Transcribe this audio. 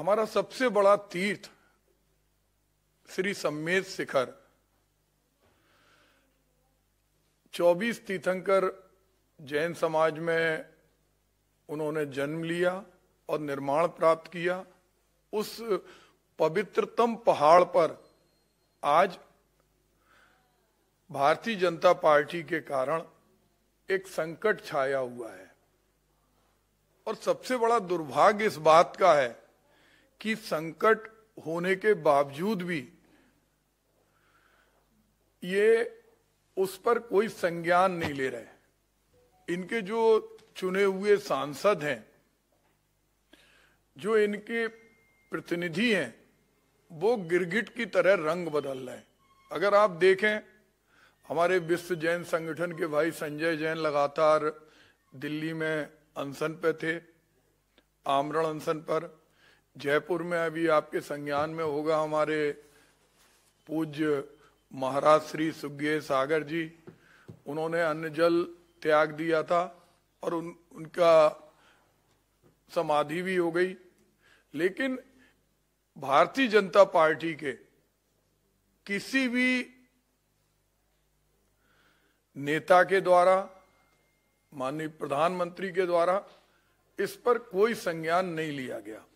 हमारा सबसे बड़ा तीर्थ श्री सम्मेद शिखर 24 तीर्थंकर जैन समाज में उन्होंने जन्म लिया और निर्माण प्राप्त किया उस पवित्रतम पहाड़ पर आज भारतीय जनता पार्टी के कारण एक संकट छाया हुआ है और सबसे बड़ा दुर्भाग्य इस बात का है कि संकट होने के बावजूद भी ये उस पर कोई संज्ञान नहीं ले रहे इनके जो चुने हुए सांसद हैं जो इनके प्रतिनिधि हैं वो गिरगिट की तरह रंग बदल रहे हैं अगर आप देखें हमारे विश्व जैन संगठन के भाई संजय जैन लगातार दिल्ली में अनशन पे थे आमरण अनशन पर जयपुर में अभी आपके संज्ञान में होगा हमारे पूज्य महाराज श्री सुगे सागर जी उन्होंने अन्य जल त्याग दिया था और उन उनका समाधि भी हो गई लेकिन भारतीय जनता पार्टी के किसी भी नेता के द्वारा माननीय प्रधानमंत्री के द्वारा इस पर कोई संज्ञान नहीं लिया गया